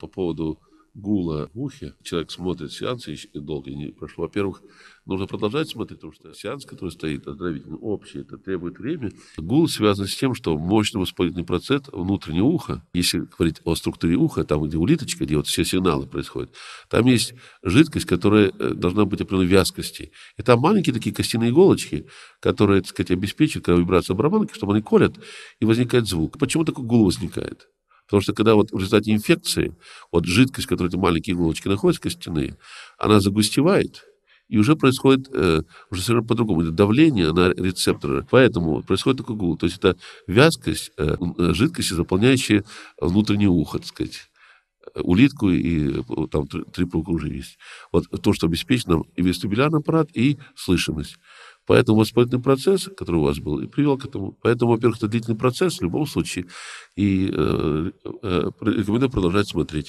по поводу гула в ухе. Человек смотрит сеанс и долго не прошло. Во-первых, нужно продолжать смотреть, потому что сеанс, который стоит оздоровительный, общий, это требует времени. Гул связан с тем, что мощный воспалительный процесс внутреннего уха, если говорить о структуре уха, там, где улиточка, где вот все сигналы происходят, там есть жидкость, которая э, должна быть определенной вязкости. И там маленькие такие костяные иголочки, которые, так сказать, обеспечивают, когда вибрация барабанки, чтобы они колят, и возникает звук. Почему такой гул возникает? Потому что когда вот в результате инфекции, вот жидкость, в которой эти маленькие иголочки находятся, костяные, она загустевает, и уже происходит э, уже совершенно по-другому. Это давление на рецепторы. Поэтому происходит такой гул. То есть это вязкость э, э жидкости, заполняющая внутреннее ухо, так сказать э, улитку и э, там три, три уже есть. Вот то, что обеспечит нам и вестибулярный аппарат, и слышимость. Поэтому воспалительный процесс, который у вас был, и привел к этому. Поэтому, во-первых, это длительный процесс в любом случае, и э, э, рекомендую продолжать смотреть.